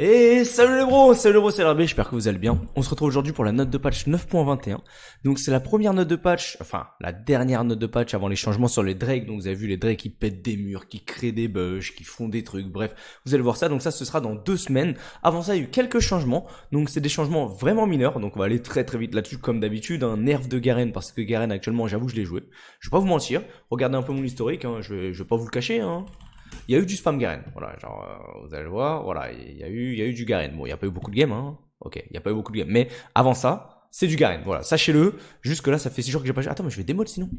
Et salut les bros, salut les bros, c'est l'RB, j'espère que vous allez bien. On se retrouve aujourd'hui pour la note de patch 9.21. Donc c'est la première note de patch, enfin la dernière note de patch avant les changements sur les Drake. Donc vous avez vu les Drake qui pètent des murs, qui créent des bugs, qui font des trucs, bref. Vous allez voir ça, donc ça ce sera dans deux semaines. Avant ça il y a eu quelques changements, donc c'est des changements vraiment mineurs. Donc on va aller très très vite là-dessus comme d'habitude. Un hein. nerf de Garen, parce que Garen actuellement j'avoue je l'ai joué. Je vais pas vous mentir, regardez un peu mon historique, hein. je, vais, je vais pas vous le cacher. Hein. Il y a eu du spam Garen. Voilà, genre, euh, vous allez le voir, voilà, il y a eu, il y a eu du Garen. Bon, il n'y a pas eu beaucoup de games, hein. Ok, il n'y a pas eu beaucoup de games. Mais avant ça, c'est du Garen. Voilà, sachez-le. Jusque là, ça fait 6 jours que j'ai pas joué. Attends, mais je vais démol sinon.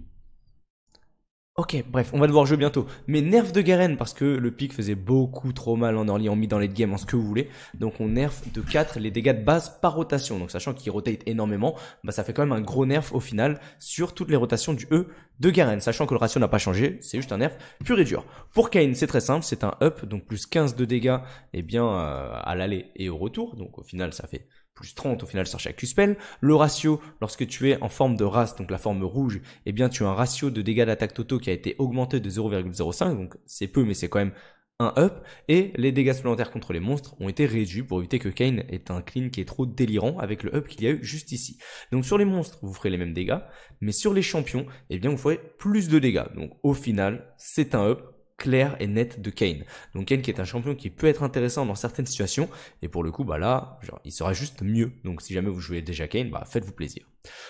Ok, bref, on va devoir jouer bientôt. Mais nerf de Garen parce que le pic faisait beaucoup trop mal en early, en mid, dans les game, en ce que vous voulez. Donc on nerf de 4 les dégâts de base par rotation. Donc sachant qu'il rotate énormément, bah ça fait quand même un gros nerf au final sur toutes les rotations du E de Garen, sachant que le ratio n'a pas changé, c'est juste un nerf pur et dur. Pour Kane, c'est très simple, c'est un up, donc plus 15 de dégâts, et eh bien euh, à l'aller et au retour, donc au final ça fait plus 30 au final sur chaque spell. Le ratio, lorsque tu es en forme de race, donc la forme rouge, et eh bien tu as un ratio de dégâts d'attaque totaux qui a été augmenté de 0,05, donc c'est peu mais c'est quand même un up et les dégâts supplémentaires contre les monstres ont été réduits pour éviter que Kane ait un clean qui est trop délirant avec le up qu'il y a eu juste ici. Donc sur les monstres, vous ferez les mêmes dégâts, mais sur les champions, eh bien vous ferez plus de dégâts. Donc au final, c'est un up clair et net de Kane. Donc Kane qui est un champion qui peut être intéressant dans certaines situations et pour le coup bah là genre, il sera juste mieux. Donc si jamais vous jouez déjà Kane, bah faites-vous plaisir.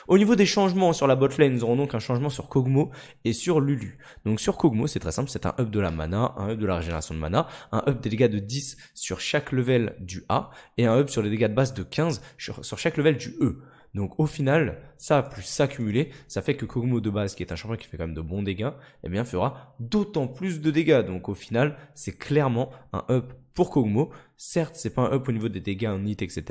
Au niveau des changements sur la botlane, nous aurons donc un changement sur Kogmo et sur Lulu. Donc sur Kogmo, c'est très simple, c'est un up de la mana, un up de la régénération de mana, un up des dégâts de 10 sur chaque level du A et un up sur les dégâts de base de 15 sur chaque level du E. Donc au final, ça a plus s'accumuler, ça fait que Kogmo de base, qui est un champion qui fait quand même de bons dégâts, eh bien fera d'autant plus de dégâts. Donc au final, c'est clairement un up pour Kogmo, Certes, c'est pas un up au niveau des dégâts en hit, etc.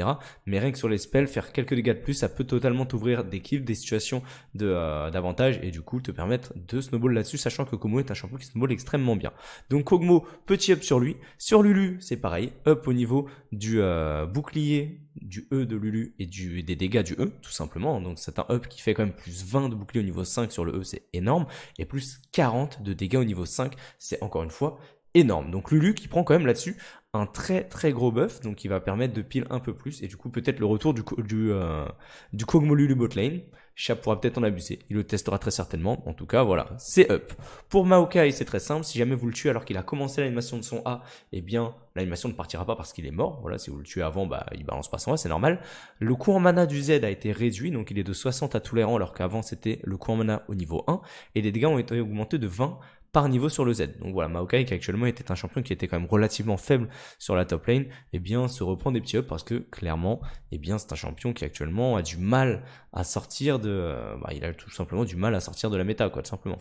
Mais rien que sur les spells, faire quelques dégâts de plus, ça peut totalement t'ouvrir des kills, des situations de euh, d'avantage et du coup te permettre de snowball là-dessus, sachant que Kogmo est un champion qui snowball extrêmement bien. Donc Kogmo, petit up sur lui. Sur Lulu, c'est pareil, up au niveau du euh, bouclier du E de Lulu et du, des dégâts du E, tout simplement. Donc c'est un up qui fait quand même plus 20 de bouclier au niveau 5 sur le E, c'est énorme. Et plus 40 de dégâts au niveau 5, c'est encore une fois énorme. Donc Lulu qui prend quand même là-dessus un très très gros buff, donc il va permettre de pile un peu plus, et du coup peut-être le retour du, du, euh, du Lulu botlane, Chap pourra peut-être en abuser, il le testera très certainement, en tout cas voilà, c'est up. Pour Maokai c'est très simple, si jamais vous le tuez alors qu'il a commencé l'animation de son A, eh bien l'animation ne partira pas parce qu'il est mort, voilà, si vous le tuez avant, bah il balance pas son A, c'est normal. Le coût en mana du Z a été réduit, donc il est de 60 à tous les rangs alors qu'avant c'était le coût en mana au niveau 1, et les dégâts ont été augmentés de 20 par niveau sur le Z. Donc voilà, Maokai qui actuellement était un champion qui était quand même relativement faible sur la top lane, et eh bien se reprend des petits ups parce que clairement, et eh bien c'est un champion qui actuellement a du mal à sortir de, euh, bah, il a tout simplement du mal à sortir de la méta quoi, tout simplement.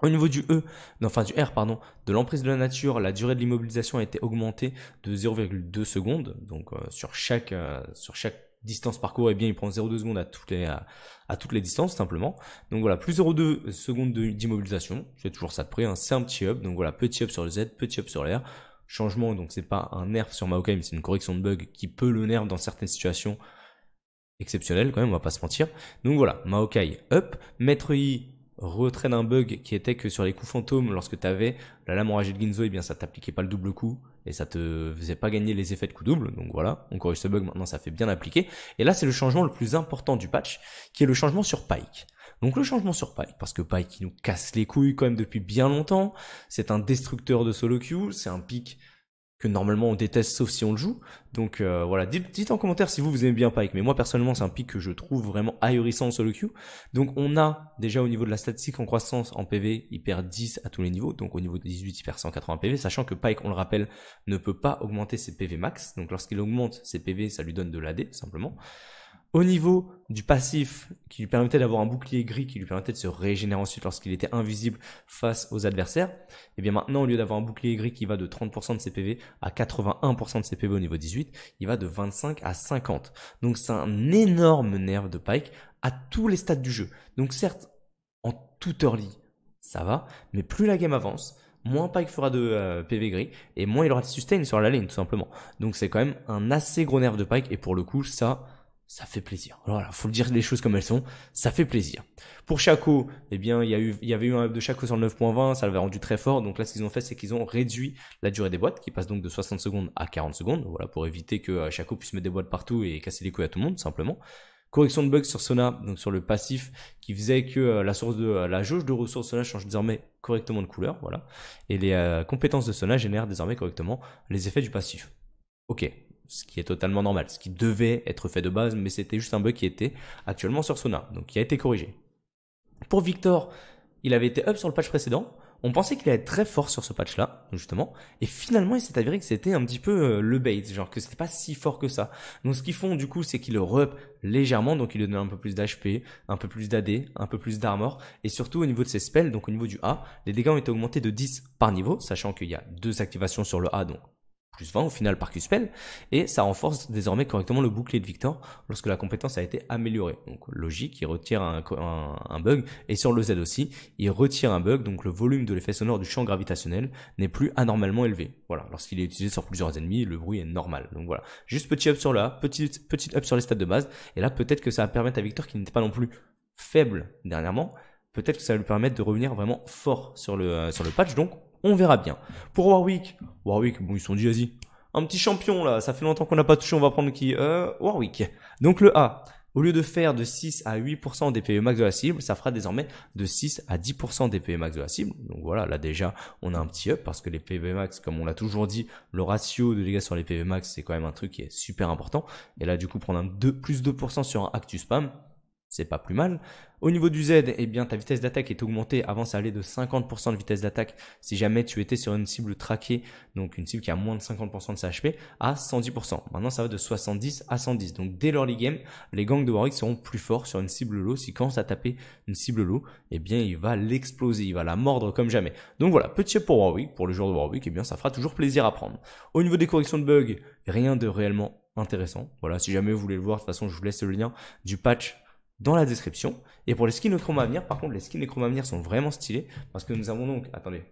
Au niveau du E, non, enfin du R, pardon, de l'emprise de la nature, la durée de l'immobilisation a été augmentée de 0,2 secondes, donc euh, sur chaque euh, sur chaque distance parcours, et eh bien, il prend 0,2 secondes à toutes les, à, toutes les distances, simplement. Donc voilà, plus 0,2 secondes d'immobilisation. J'ai toujours ça de près, hein. c'est un petit up. Donc voilà, petit up sur le Z, petit up sur l'air. Changement, donc c'est pas un nerf sur Maokai, mais c'est une correction de bug qui peut le nerf dans certaines situations exceptionnelles, quand même, on va pas se mentir. Donc voilà, Maokai up, Maître I retrait d'un bug qui était que sur les coups fantômes, lorsque tu avais la lame enragée de Ginzo, et eh bien ça t'appliquait pas le double coup, et ça te faisait pas gagner les effets de coup double. Donc voilà, on corrige ce bug maintenant, ça fait bien appliquer. Et là, c'est le changement le plus important du patch, qui est le changement sur Pike. Donc le changement sur Pike, parce que Pike il nous casse les couilles quand même depuis bien longtemps, c'est un destructeur de solo queue, c'est un pic que normalement on déteste sauf si on le joue. Donc euh, voilà, dites, en commentaire si vous vous aimez bien Pike, mais moi personnellement c'est un pic que je trouve vraiment ahurissant en solo queue. Donc on a déjà au niveau de la statistique en croissance en PV, il perd 10 à tous les niveaux, donc au niveau de 18 il perd 180 PV, sachant que Pike, on le rappelle, ne peut pas augmenter ses PV max, donc lorsqu'il augmente ses PV ça lui donne de l'AD simplement. Au niveau du passif qui lui permettait d'avoir un bouclier gris qui lui permettait de se régénérer ensuite lorsqu'il était invisible face aux adversaires, et eh bien maintenant au lieu d'avoir un bouclier gris qui va de 30% de ses PV à 81% de ses PV au niveau 18, il va de 25 à 50. Donc c'est un énorme nerf de Pike à tous les stades du jeu. Donc certes, en tout early, ça va, mais plus la game avance, moins Pike fera de euh, PV gris et moins il aura de sustain sur la ligne tout simplement. Donc c'est quand même un assez gros nerf de Pike et pour le coup ça ça fait plaisir. Voilà, faut le dire les choses comme elles sont, ça fait plaisir. Pour Chaco, eh bien, il y, a eu, avait eu un up de Chaco sur le 9.20, ça l'avait rendu très fort. Donc là, ce qu'ils ont fait, c'est qu'ils ont réduit la durée des boîtes, qui passe donc de 60 secondes à 40 secondes, voilà, pour éviter que euh, Chaco puisse mettre des boîtes partout et casser les couilles à tout le monde, simplement. Correction de bug sur Sona, donc sur le passif, qui faisait que euh, la source de euh, la jauge de ressources Sona change désormais correctement de couleur, voilà. Et les compétences de Sona génèrent désormais correctement les effets du passif. Ok, ce qui est totalement normal, ce qui devait être fait de base, mais c'était juste un bug qui était actuellement sur Sona, donc qui a été corrigé. Pour Victor, il avait été up sur le patch précédent, on pensait qu'il allait être très fort sur ce patch-là, justement, et finalement il s'est avéré que c'était un petit peu euh, le bait, genre que c'était pas si fort que ça. Donc ce qu'ils font du coup, c'est qu'il le re légèrement, donc il lui donne un peu plus d'HP, un peu plus d'AD, un peu plus d'armor, et surtout au niveau de ses spells, donc au niveau du A, les dégâts ont été augmentés de 10 par niveau, sachant qu'il y a deux activations sur le A, donc plus 20 au final par Q-Spell, et ça renforce désormais correctement le bouclier de Victor lorsque la compétence a été améliorée. Donc logique, il retire un, bug, et sur le Z aussi, il retire un bug, donc le volume de l'effet sonore du champ gravitationnel n'est plus anormalement élevé. Voilà, lorsqu'il est utilisé sur plusieurs ennemis, le bruit est normal. Donc voilà, juste petit up sur là, petite petite up sur les stats de base, et là peut-être que ça va permettre à Victor qui n'était pas non plus faible dernièrement, peut-être que ça va lui permettre de revenir vraiment fort sur le, euh, sur le patch, donc on verra bien. Pour Warwick, Warwick, bon, ils sont dit, vas-y, un petit champion là, ça fait longtemps qu'on n'a pas touché, on va prendre qui euh, Warwick. Donc le A, au lieu de faire de 6 à 8% des PV e max de la cible, ça fera désormais de 6 à 10% des PV e max de la cible. Donc voilà, là déjà, on a un petit up parce que les PV e max, comme on l'a toujours dit, le ratio de dégâts sur les PV max, c'est quand même un truc qui est super important. Et là, du coup, prendre un 2, plus 2% sur un actus spam, c'est pas plus mal. Au niveau du Z, eh bien, ta vitesse d'attaque est augmentée. Avant, ça allait de 50% de vitesse d'attaque si jamais tu étais sur une cible traquée, donc une cible qui a moins de 50% de sa HP, à 110%. Maintenant, ça va de 70 à 110. Donc, dès l'early game, les gangs de Warwick seront plus forts sur une cible low. Si quand ça taper une cible low, eh bien, il va l'exploser, il va la mordre comme jamais. Donc voilà, petit pour Warwick, pour le joueur de Warwick, eh bien, ça fera toujours plaisir à prendre. Au niveau des corrections de bugs, rien de réellement intéressant. Voilà, si jamais vous voulez le voir, de toute façon, je vous laisse le lien du patch dans la description. Et pour les skins de à venir, par contre, les skins de à venir sont vraiment stylés parce que nous avons donc. Attendez,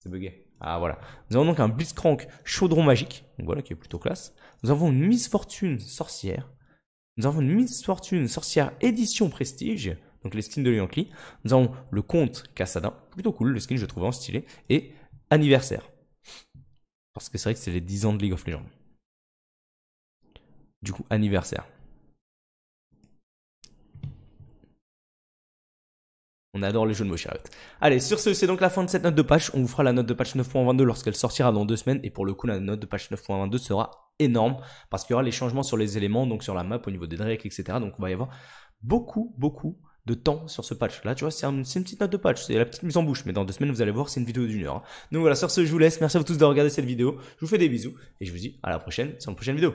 c'est bugué. Ah voilà. Nous avons donc un Blitzcrank chaudron magique, voilà, qui est plutôt classe. Nous avons une Miss Fortune sorcière. Nous avons une Miss Fortune sorcière édition prestige, donc les skins de Kli. Nous avons le Comte Cassadin, plutôt cool, le skin je trouvais en stylé. Et anniversaire. Parce que c'est vrai que c'est les 10 ans de League of Legends. Du coup, anniversaire. On adore les jeux de mots, Allez, sur ce, c'est donc la fin de cette note de patch. On vous fera la note de patch 9.22 lorsqu'elle sortira dans deux semaines. Et pour le coup, la note de patch 9.22 sera énorme parce qu'il y aura les changements sur les éléments, donc sur la map, au niveau des drakes, etc. Donc, on va y avoir beaucoup, beaucoup de temps sur ce patch. Là, tu vois, c'est une petite note de patch, c'est la petite mise en bouche. Mais dans deux semaines, vous allez voir, c'est une vidéo d'une heure. Hein. Donc voilà, sur ce, je vous laisse. Merci à vous tous d'avoir regardé cette vidéo. Je vous fais des bisous et je vous dis à la prochaine sur une prochaine vidéo.